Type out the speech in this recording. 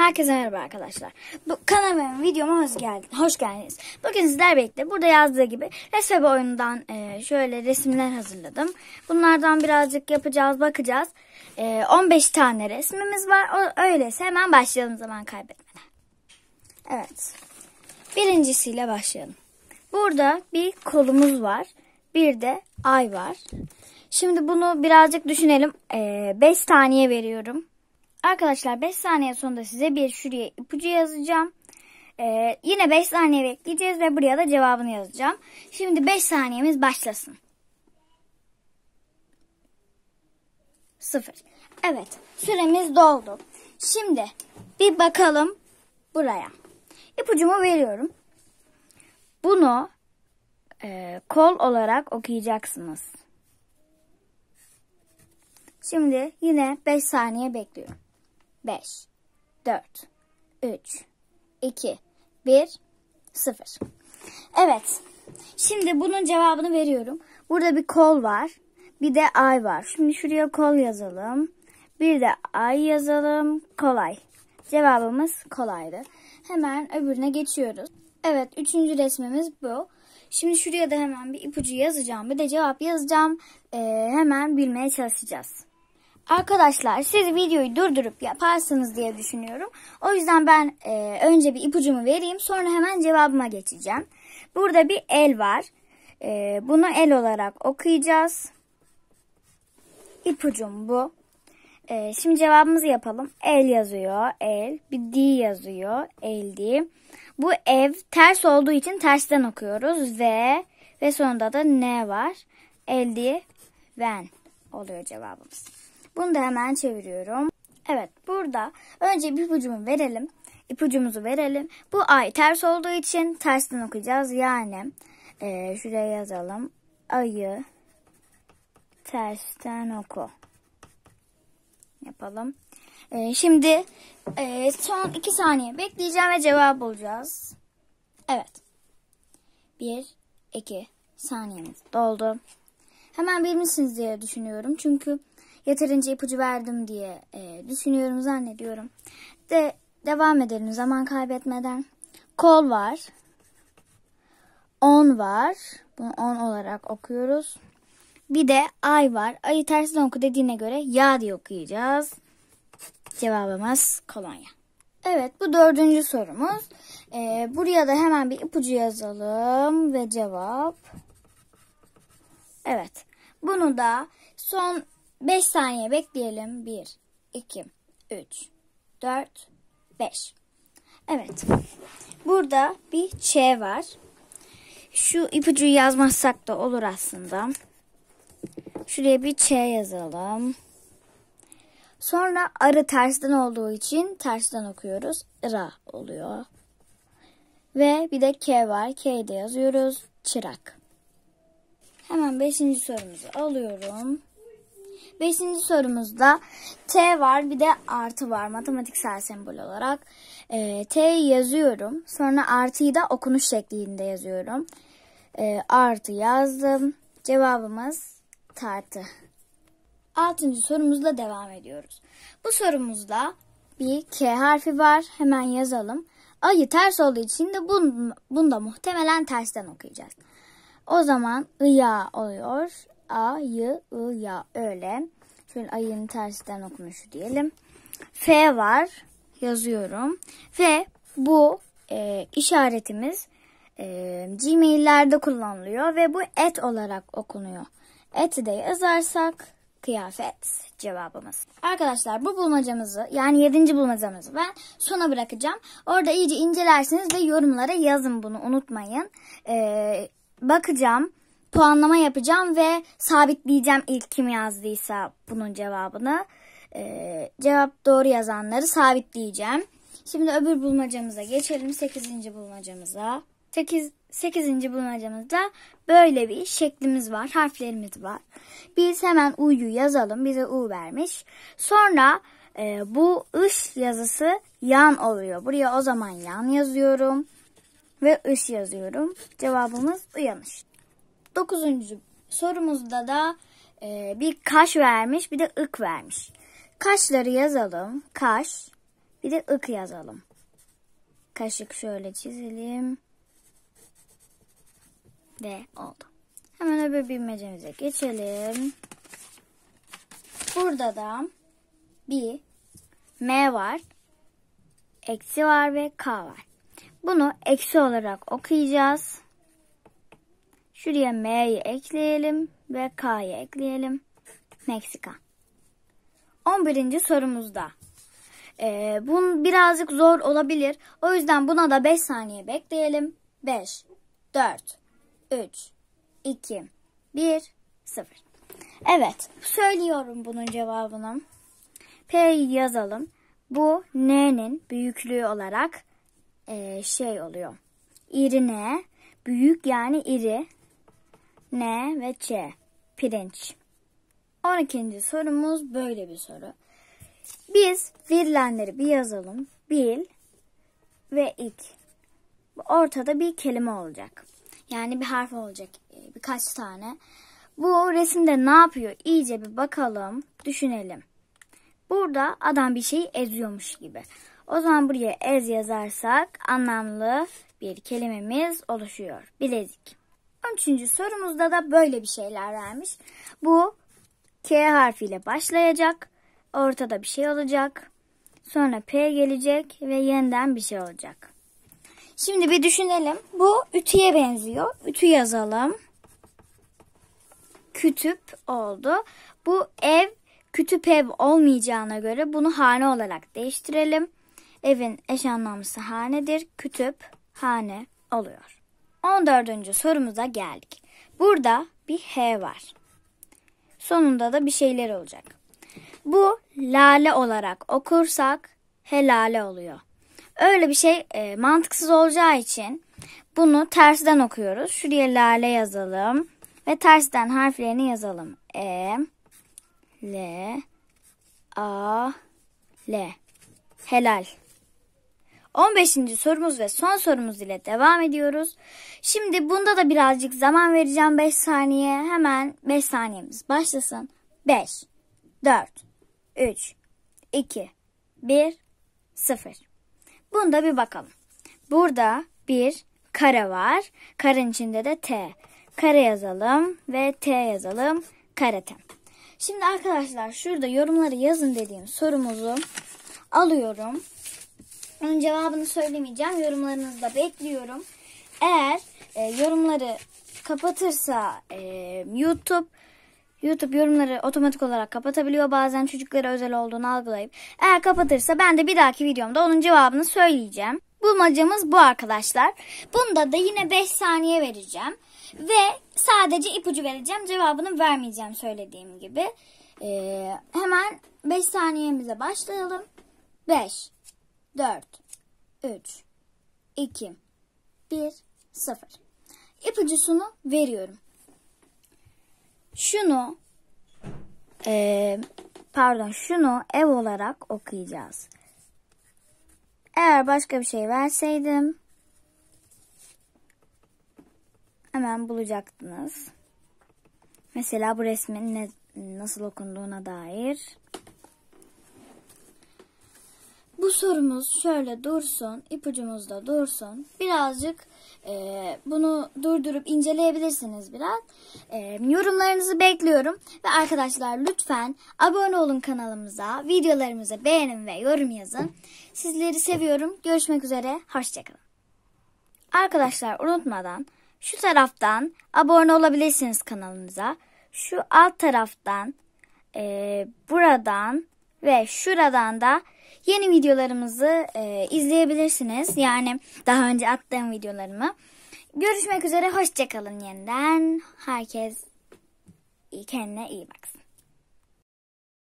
Herkese merhaba arkadaşlar. Bu kanalıma videoma hoş geldiniz. Hoş geldiniz. Bugün sizler birlikte burada yazdığı gibi resme oyundan e, şöyle resimler hazırladım. Bunlardan birazcık yapacağız, bakacağız. E, 15 tane resmimiz var. O, öyleyse hemen başlayalım zaman kaybetmeden. Evet. Birincisiyle başlayalım. Burada bir kolumuz var. Bir de ay var. Şimdi bunu birazcık düşünelim. E, saniye veriyorum. Arkadaşlar 5 saniye sonunda size bir şuraya ipucu yazacağım. Ee, yine 5 saniye bekleyeceğiz ve buraya da cevabını yazacağım. Şimdi 5 saniyemiz başlasın. 0. Evet süremiz doldu. Şimdi bir bakalım buraya. İpucumu veriyorum. Bunu e, kol olarak okuyacaksınız. Şimdi yine 5 saniye bekliyorum. 5, 4, 3, 2, 1, 0. Evet. Şimdi bunun cevabını veriyorum. Burada bir kol var. Bir de ay var. Şimdi şuraya kol yazalım. Bir de ay yazalım. Kolay. Cevabımız kolaydı. Hemen öbürüne geçiyoruz. Evet üçüncü resmimiz bu. Şimdi şuraya da hemen bir ipucu yazacağım. Bir de cevap yazacağım. Ee, hemen bilmeye çalışacağız. Arkadaşlar siz videoyu durdurup yaparsınız diye düşünüyorum. O yüzden ben e, önce bir ipucumu vereyim sonra hemen cevabıma geçeceğim. Burada bir el var. E, bunu el olarak okuyacağız. İpucum bu. E, şimdi cevabımızı yapalım. El yazıyor. El. Bir D yazıyor. Eldi. Bu ev ters olduğu için tersten okuyoruz. Ve ve sonunda da ne var? Eldi. Ven oluyor cevabımız. Bunu da hemen çeviriyorum. Evet burada önce bir ipucumu verelim. İpucumuzu verelim. Bu ay ters olduğu için tersten okuyacağız. Yani e, şuraya yazalım. Ayı tersten oku. Yapalım. E, şimdi e, son iki saniye bekleyeceğim ve cevap bulacağız. Evet. Bir, iki saniyemiz doldu. Hemen bilmişsiniz diye düşünüyorum. Çünkü yeterince ipucu verdim diye e, düşünüyorum zannediyorum. De devam edelim zaman kaybetmeden. Kol var. On var. Bunu on olarak okuyoruz. Bir de ay var. Ayı tersine oku dediğine göre ya diye okuyacağız. Cevabımız kolonya. Evet bu dördüncü sorumuz. Ee, buraya da hemen bir ipucu yazalım ve cevap. Evet bunu da son 5 saniye bekleyelim. 1, 2, 3, 4, 5. Evet. Burada bir Ç var. Şu ipucuyu yazmazsak da olur aslında. Şuraya bir Ç yazalım. Sonra arı tersten olduğu için tersten okuyoruz. Ra oluyor. Ve bir de K var. K'yi de yazıyoruz. Çırak. Hemen beşinci sorumuzu alıyorum. Beşinci sorumuzda T var bir de artı var matematiksel sembol olarak. E, T'yi yazıyorum. Sonra artıyı da okunuş şeklinde yazıyorum. E, artı yazdım. Cevabımız tartı. Altıncı sorumuzla devam ediyoruz. Bu sorumuzda bir K harfi var. Hemen yazalım. Ayı ters olduğu için de bunu bunda muhtemelen tersten okuyacağız. O zaman ıya oluyor a, y, ı, ya öyle. Şöyle ayın tersinden okunuşu diyelim. F var yazıyorum ve bu e, işaretimiz e, Gmail'lerde kullanılıyor ve bu et olarak okunuyor. 'Et' de yazarsak kıyafet cevabımız. Arkadaşlar bu bulmacamızı yani 7. bulmacamızı ben sona bırakacağım. Orada iyice incelersiniz ve yorumlara yazın bunu unutmayın. Ee, bakacağım puanlama yapacağım ve sabitleyeceğim ilk kim yazdıysa bunun cevabını. Ee, cevap doğru yazanları sabitleyeceğim. Şimdi öbür bulmacamıza geçelim. 8. bulmacamıza. 8. 8. bulmacamızda böyle bir şeklimiz var. Harflerimiz var. Biz hemen U'yu yazalım. Bize U vermiş. Sonra e, bu ış yazısı yan oluyor. Buraya o zaman yan yazıyorum. Ve ış yazıyorum. Cevabımız uyanış. Dokuzuncu sorumuzda da e, bir kaş vermiş bir de ık vermiş. Kaşları yazalım. Kaş bir de ık yazalım. Kaşık şöyle çizelim. Ve oldu. Hemen öbür bilmecemize geçelim. Burada da bir M var. Eksi var ve K var. Bunu eksi olarak okuyacağız. Şuraya M'yi ekleyelim ve K'yı ekleyelim. Meksika. 11. sorumuzda. Ee, bunun birazcık zor olabilir. O yüzden buna da 5 saniye bekleyelim. 5, 4, 3, 2, 1, 0. Evet, söylüyorum bunun cevabını. P'yi yazalım. Bu N'nin büyüklüğü olarak e, şey oluyor. İri N, büyük yani iri, N ve C. Pirinç. 12. sorumuz böyle bir soru. Biz verilenleri bir yazalım. Bil ve ik. Ortada bir kelime olacak. Yani bir harf olacak. E, birkaç tane. Bu resimde ne yapıyor? İyice bir bakalım, düşünelim. Burada adam bir şeyi eziyormuş gibi. O zaman buraya ez yazarsak anlamlı bir kelimemiz oluşuyor. Bilezik. 13. sorumuzda da böyle bir şeyler vermiş. Bu K harfiyle başlayacak. Ortada bir şey olacak. Sonra P gelecek ve yeniden bir şey olacak. Şimdi bir düşünelim. Bu ütüye benziyor. Ütü yazalım. Kütüp oldu. Bu ev kütüp ev olmayacağına göre bunu hane olarak değiştirelim. Evin eş anlamlısı hanedir. Kütüp hane oluyor. 14. sorumuza geldik. Burada bir H var. Sonunda da bir şeyler olacak. Bu lale olarak okursak helale oluyor. Öyle bir şey e, mantıksız olacağı için bunu tersten okuyoruz. Şuraya lale yazalım ve tersten harflerini yazalım. E, L, A, L. Helal. 15. sorumuz ve son sorumuz ile devam ediyoruz. Şimdi bunda da birazcık zaman vereceğim 5 saniye. Hemen 5 saniyemiz başlasın. 5, 4, 3, 2, 1, 0. Bunda bir bakalım. Burada bir kare var. Karın içinde de T. Kare yazalım ve T yazalım. Karate. Şimdi arkadaşlar şurada yorumları yazın dediğim sorumuzu alıyorum onun cevabını söylemeyeceğim. Yorumlarınızı da bekliyorum. Eğer e, yorumları kapatırsa e, YouTube YouTube yorumları otomatik olarak kapatabiliyor. Bazen çocuklara özel olduğunu algılayıp eğer kapatırsa ben de bir dahaki videomda onun cevabını söyleyeceğim. Bulmacamız bu arkadaşlar. Bunda da yine 5 saniye vereceğim. Ve sadece ipucu vereceğim. Cevabını vermeyeceğim söylediğim gibi. Ee, hemen 5 saniyemize başlayalım. 5 4, 3, 2, 1, 0. İpucusunu veriyorum. Şunu e, pardon şunu ev olarak okuyacağız. Eğer başka bir şey verseydim hemen bulacaktınız. Mesela bu resmin ne, nasıl okunduğuna dair. Bu sorumuz şöyle dursun, ipucumuz da dursun. Birazcık e, bunu durdurup inceleyebilirsiniz biraz. E, yorumlarınızı bekliyorum. Ve arkadaşlar lütfen abone olun kanalımıza, videolarımıza beğenin ve yorum yazın. Sizleri seviyorum. Görüşmek üzere, hoşçakalın. Arkadaşlar unutmadan şu taraftan abone olabilirsiniz kanalımıza. Şu alt taraftan, e, buradan ve şuradan da Yeni videolarımızı e, izleyebilirsiniz. Yani daha önce attığım videolarımı. Görüşmek üzere. Hoşçakalın yeniden. Herkes kendine iyi baksın.